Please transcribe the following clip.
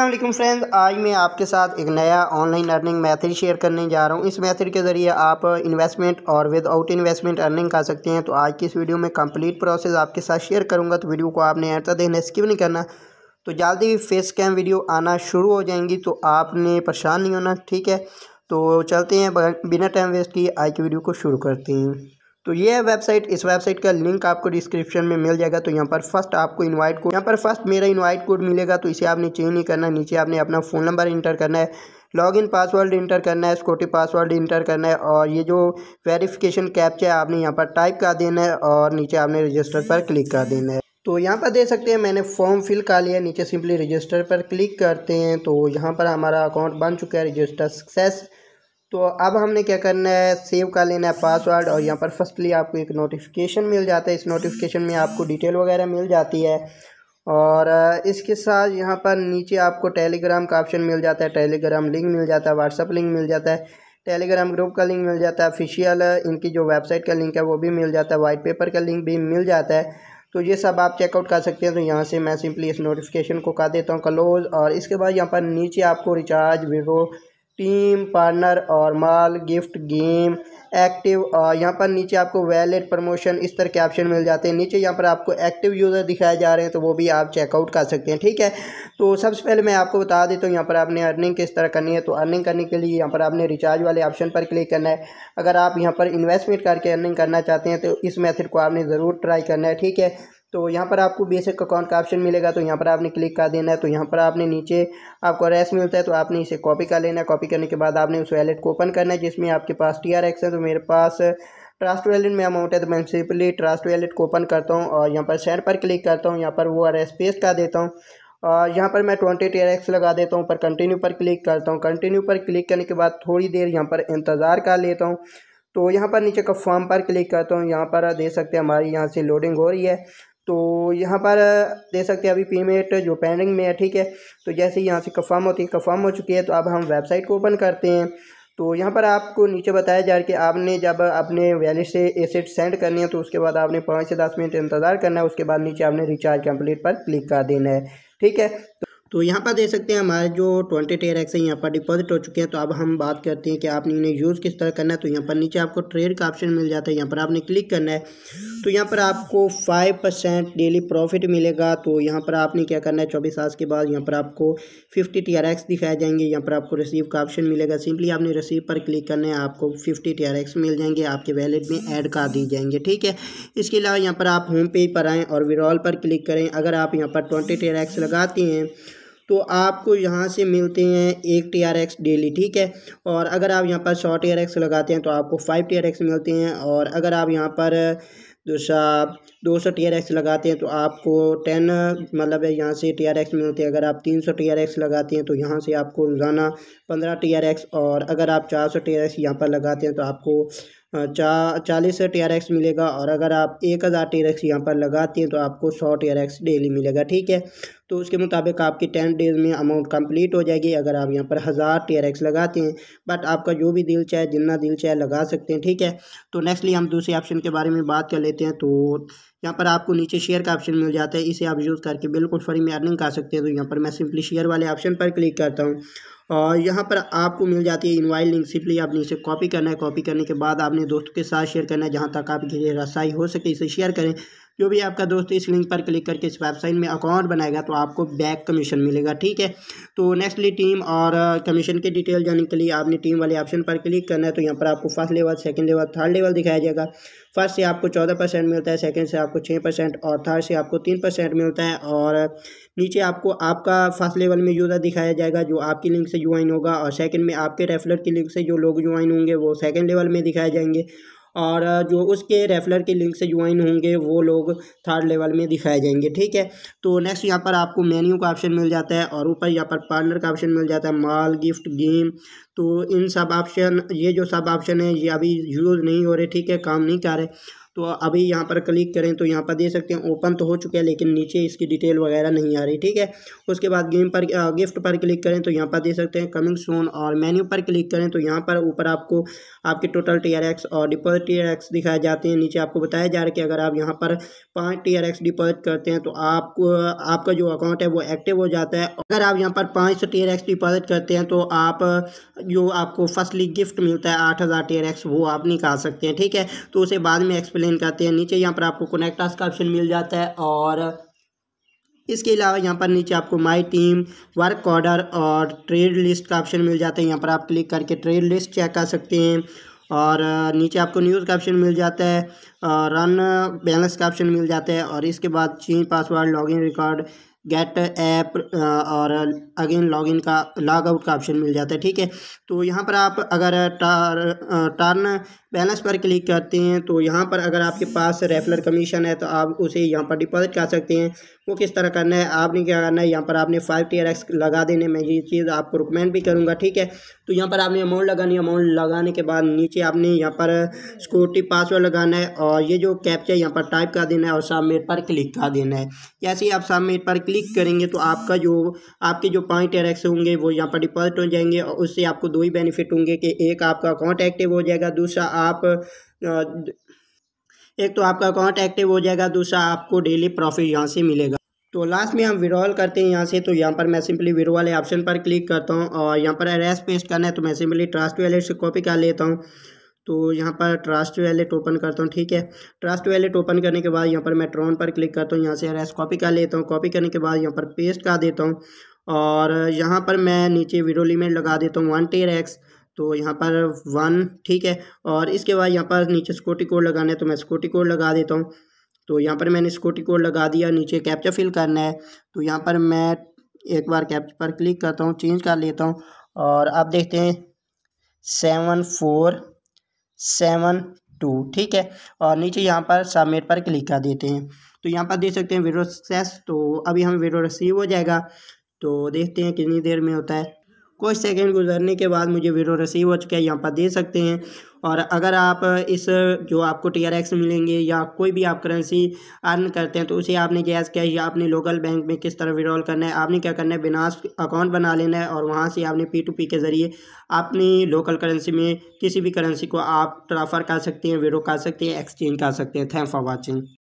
अल्लाम फ्रेंड्स आज मैं आपके साथ एक नया ऑनलाइन अर्निंग मेथड शेयर करने जा रहा हूँ इस मेथड के ज़रिए आप इन्वेस्टमेंट और विदाउट इन्वेस्टमेंट अर्निंग कर सकते हैं तो आज की इस वीडियो में कंप्लीट प्रोसेस आपके साथ शेयर करूँगा तो वीडियो को आपने एंड तक देखना स्किप नहीं करना तो जल्दी ही फेस कैम वीडियो आना शुरू हो जाएंगी तो आपने परेशान नहीं होना ठीक है तो चलते हैं बिना टाइम वेस्ट किए आज की वीडियो को शुरू करते हैं तो ये है वेबसाइट इस वेबसाइट का लिंक आपको डिस्क्रिप्शन में मिल जाएगा तो यहाँ पर फर्स्ट आपको इनवाइट कोड यहाँ पर फर्स्ट मेरा इनवाइट कोड मिलेगा तो इसे आपने चेंज नहीं करना नीचे आपने अपना फ़ोन नंबर इंटर करना है लॉगिन पासवर्ड इंटर करना है स्कोटी पासवर्ड इंटर करना है और ये जो वेरिफिकेशन कैप्चा है आपने यहाँ पर टाइप कर देना है और नीचे आपने रजिस्टर पर क्लिक कर देना है तो यहाँ पर दे सकते हैं मैंने फॉर्म फिल कर लिया नीचे सिंपली रजिस्टर पर क्लिक करते हैं तो यहाँ पर हमारा अकाउंट बन चुका है रजिस्टर सक्सेस तो अब हमने क्या करना है सेव कर लेना है पासवर्ड और यहाँ पर फर्स्टली आपको एक नोटिफिकेशन मिल जाता है इस नोटिफिकेशन में आपको डिटेल वगैरह मिल जाती है और इसके साथ यहाँ पर नीचे आपको टेलीग्राम का ऑप्शन मिल जाता है टेलीग्राम लिंक मिल जाता है व्हाट्सअप लिंक मिल जाता है टेलीग्राम ग्रुप का लिंक मिल जाता है ऑफिशियल इनकी जो वेबसाइट का लिंक है वो भी मिल जाता है वाइट पेपर का लिंक भी मिल जाता है तो ये सब आप चेकआउट कर सकते हैं तो यहाँ से मैं सिंपली इस नोटिफिकेशन को कर देता हूँ क्लोज और इसके बाद यहाँ पर नीचे आपको रिचार्ज विड्रो टीम पार्टनर और माल गिफ्ट गेम एक्टिव और यहाँ पर नीचे आपको वैलेट प्रमोशन इस तरह के ऑप्शन मिल जाते हैं नीचे यहाँ पर आपको एक्टिव यूज़र दिखाए जा रहे हैं तो वो भी आप चेकआउट कर सकते हैं ठीक है तो सबसे पहले मैं आपको बता देता हूँ यहाँ पर आपने अर्निंग किस तरह करनी है तो अर्निंग करने के लिए यहाँ पर आपने रिचार्ज वाले ऑप्शन पर क्लिक करना है अगर आप यहाँ पर इन्वेस्टमेंट करके अर्निंग करना चाहते हैं तो इस मैथड को आपने ज़रूर ट्राई करना है ठीक है तो यहाँ पर आपको बेसिक अकाउंट का ऑप्शन मिलेगा तो यहाँ पर आपने क्लिक कर देना है तो यहाँ पर आपने नीचे आपको रेस मिलता है तो आपने इसे कॉपी कर लेना है कॉपी करने के बाद आपने उस वैलेट को ओपन करना है जिसमें आपके पास टी है तो मेरे पास ट्रस्ट वैलेट में अमाउंट है तो मैं सिंपली ट्रस्ट वैलेट को ओपन करता हूँ और यहाँ पर सेंड पर क्लिक करता हूँ यहाँ पर वो आर पेस्ट कर देता हूँ और यहाँ पर मैं ट्वेंटी टी लगा देता हूँ पर कंटिन्यू पर क्लिक करता हूँ कंटिन्यू पर क्लिक करने के बाद थोड़ी देर यहाँ पर इंतज़ार कर लेता हूँ तो यहाँ पर नीचे का फॉर्म पर क्लिक करता हूँ यहाँ पर दे सकते हैं हमारी यहाँ से लोडिंग हो रही है तो यहाँ पर दे सकते हैं अभी पेमेंट जो पेंडिंग में है ठीक है तो जैसे ही यहाँ से कन्फर्म होती है कन्फर्म हो चुकी है तो अब हम वेबसाइट को ओपन करते हैं तो यहाँ पर आपको नीचे बताया जा रहा है कि आपने जब अपने वैलेट से एसेट सेंड करनी है तो उसके बाद आपने पाँच से दस मिनट इंतज़ार करना है उसके बाद नीचे आपने रिचार्ज कंप्लीट पर क्लिक कर देना है ठीक है तो तो यहाँ पर देख सकते हैं हमारे जो ट्वेंटी टेयर एक्स है यहाँ पर डिपॉजिट हो चुके हैं तो अब हम बात करते हैं कि आपने इन्हें यूज़ किस तरह करना है तो यहाँ पर नीचे आपको ट्रेड का ऑप्शन मिल जाता है यहाँ पर आपने क्लिक करना है तो यहाँ पर आपको फाइव परसेंट डेली प्रॉफिट मिलेगा तो यहाँ पर आपने क्या करना है चौबीस आवर्स के बाद यहाँ पर आपको फिफ्टी टी आर एक्स दिखाए जाएंगे यहाँ पर आपको रिसीव का ऑप्शन मिलेगा सिंपली आपने रिसीव पर क्लिक करना है आपको फिफ्टी टी आर एक्स मिल जाएंगे आपके वैलेट में ऐड कर दी जाएंगे ठीक है इसके अलावा यहाँ पर आप होम पेज पर आएँ और विड्रॉल पर क्लिक करें अगर आप यहाँ पर ट्वेंटी टी आर एक्स लगाते हैं तो आपको यहाँ से मिलते हैं एक टी आर एक्स डेली ठीक है और अगर आप यहाँ पर सौ टी आर एक्स लगाते हैं तो आपको फाइव टी आर एक्स मिलते हैं और अगर आप यहाँ पर दूसरा दो सौ टी आर एक्स लगाते हैं तो आपको टेन मतलब यहाँ से टी आर एक्स मिलते हैं अगर आप तीन सौ टी आर एक्स लगाते हैं तो यहाँ से आपको रोज़ाना पंद्रह टी आर एक्स और अगर आप चार सौ टी आर एक्स यहाँ पर लगाते हैं तो आपको चा चालीस टी आर एक्स मिलेगा और अगर आप एक हज़ार टी आर एक्स यहाँ पर लगाते हैं तो आपको सौ टी आर एक्स डेली मिलेगा ठीक है तो उसके मुताबिक आपकी टेन डेज़ में अमाउंट कंप्लीट हो जाएगी अगर आप यहाँ पर हज़ार टी आर एक्स लगाते हैं बट आपका जो भी दिल चाहे जितना दिल चाहे लगा सकते हैं ठीक है तो नेक्स्टली हम दूसरे ऑप्शन के बारे में बात कर लेते हैं तो यहाँ पर आपको नीचे शेयर का ऑप्शन मिल जाता है इसे आप यूज़ करके बिल्कुल फ्री में अर्निंग कर सकते हैं तो यहाँ पर मैं सिंपली शेयर वाले ऑप्शन पर क्लिक करता हूँ और यहाँ पर आपको मिल जाती है इनवाइल लिंक सिंपली आपने इसे कॉपी करना है कॉपी करने के बाद आपने दोस्तों के साथ शेयर करना है जहाँ तक आपकी रसाई हो सके इसे शेयर करें जो भी आपका दोस्त इस लिंक पर क्लिक करके इस वेबसाइट में अकाउंट बनाएगा तो आपको बैक कमीशन मिलेगा ठीक है तो नेक्स्टली टीम और कमीशन की डिटेल जानने के लिए आपने टीम वाले ऑप्शन पर क्लिक करना है तो यहाँ पर आपको first level second level third level दिखाया जाएगा फर्स्ट से आपको चौदह परसेंट मिलता है सेकेंड से आपको छः परसेंट और थर्ड से आपको तीन परसेंट मिलता है और नीचे आपको आपका फर्स्ट लेवल में यूज़र दिखाया जाएगा जो आपकी लिंक से ज्वाइन होगा और सेकेंड में आपके रेफलर की लिंक से जो लोग ज्वाइन होंगे वो सेकंड लेवल में दिखाए जाएंगे और जो उसके रेफलर के लिंक से ज्वाइन होंगे वो लोग थर्ड लेवल में दिखाए जाएंगे ठीक है तो नेक्स्ट यहाँ पर आपको मेन्यू का ऑप्शन मिल जाता है और ऊपर यहाँ पर पार्लर का ऑप्शन मिल जाता है माल गिफ्ट गेम तो इन सब ऑप्शन ये जो सब ऑप्शन है ये अभी यूज़ नहीं हो रहे ठीक है काम नहीं कर रहे तो अभी यहाँ पर क्लिक करें तो यहाँ पर दे सकते हैं ओपन तो हो चुका है लेकिन नीचे इसकी डिटेल वगैरह नहीं आ रही ठीक है उसके बाद गेम पर गिफ्ट पर क्लिक करें तो यहाँ पर दे सकते हैं कमिंग सोन और मेन्यू पर क्लिक करें तो यहाँ पर ऊपर आपको आपके टोटल टी और डिपॉजिट टी दिखाए जाते हैं नीचे आपको बताया जा रहा है कि अगर आप यहाँ पर पाँच टी डिपॉजिट करते हैं तो आपको आपका जो अकाउंट है वो एक्टिव हो जाता है अगर आप यहाँ पर पाँच सौ डिपॉजिट करते हैं तो आप जो आपको फर्स्टली गिफ्ट मिलता है आठ हज़ार वो आप निकाल सकते हैं ठीक है तो उसे बाद में एक्सप्लेन लिंक आते हैं नीचे यहाँ पर आपको कनेक्ट टास्क का ऑप्शन मिल जाता है और इसके अलावा यहाँ पर नीचे आपको माय टीम वर्क ऑर्डर और ट्रेड लिस्ट का ऑप्शन मिल जाता है यहाँ पर आप क्लिक करके ट्रेड लिस्ट चेक कर सकते हैं और नीचे आपको न्यूज़ का ऑप्शन मिल जाता है रन बैलेंस का ऑप्शन मिल जाता है और इसके बाद change password login record get app और अगेन लॉगिन का लॉग आउट का ऑप्शन मिल जाता है ठीक है तो यहाँ पर आप अगर टार टर्न बैलेंस पर क्लिक करते हैं तो यहाँ पर अगर आपके पास रेफलर कमीशन है तो आप उसे यहाँ पर डिपॉजिट कर सकते हैं वो तो किस तरह करना है आपने क्या करना है यहाँ पर आपने फाइव टी आर एक्स लगा देने में ये चीज़ आपको रिकमेंड भी करूँगा ठीक है तो यहाँ पर आपने अमाउंट लगानी अमाउंट लगाने के बाद नीचे आपने यहाँ पर सिक्योरिटी पासवर्ड लगाना है और ये जो है यहाँ पर टाइप कर देना है और सबमिट पर क्लिक कर देना है जैसे ही आप सबमिट पर क्लिक करेंगे तो आपका जो आपके जो पाँच टी आर एक्स होंगे वो यहाँ पर डिपॉजिट हो जाएंगे और उससे आपको दो ही बेनिफिट होंगे कि एक आपका अकाउंट एक्टिव हो जाएगा दूसरा आप एक तो आपका अकाउंट एक्टिव हो जाएगा दूसरा आपको डेली प्रॉफिट यहाँ से मिलेगा तो लास्ट में हम विड्रॉल करते हैं यहाँ से तो यहाँ पर मैं सिंपली विड्रो वाले ऑप्शन पर क्लिक करता हूँ और यहाँ पर एड्रेस पेस्ट करना है तो मैं सिंपली ट्रस्ट वैलेट से कॉपी कर लेता हूँ तो यहाँ पर ट्रस्ट वैलेट ओपन करता हूँ ठीक है ट्रस्ट वैलेट ओपन करने के बाद यहाँ पर मैं ट्रॉन पर क्लिक करता हूँ यहाँ से एड्रेस कॉपी कर लेता हूँ कॉपी करने के बाद यहाँ पर पेस्ट कर देता हूँ और यहाँ पर मैं नीचे विड्रो लिमिट लगा देता हूँ वन टेर एक्स तो यहाँ पर वन ठीक है और इसके बाद यहाँ पर नीचे स्कोटी कोड लगाना है तो मैं स्कोटी कोड लगा देता हूँ तो यहाँ पर मैंने स्कोटी कोड लगा दिया नीचे कैप्चा फिल करना है तो यहाँ पर मैं एक बार कैप्चा पर क्लिक करता हूँ चेंज कर लेता हूँ और आप देखते हैं सेवन फोर सेवन टू ठीक है और नीचे यहाँ पर सबमिट पर क्लिक कर देते हैं तो यहाँ पर देख सकते हैं वीडियो सक्सेस तो अभी हम वीडियो रिसीव हो जाएगा तो देखते हैं कितनी देर में होता है कुछ सेकंड गुजरने के बाद मुझे वीडियो रिसीव हो चुका है यहाँ पर दे सकते हैं और अगर आप इस जो आपको टी आर एक्स मिलेंगे या कोई भी आप करेंसी अर्न करते हैं तो उसे आपने कैश कैश या अपने लोकल बैंक में किस तरह विड्रॉल करना है आपने क्या करना है बिनास अकाउंट बना लेना है और वहाँ से आपने पी टू पी के ज़रिए अपनी लोकल करेंसी में किसी भी करेंसी को आप ट्रांसफ़र कर सकते हैं विड्रो कर सकते हैं एक्सचेंज कर सकते हैं थैंक फॉर वॉचिंग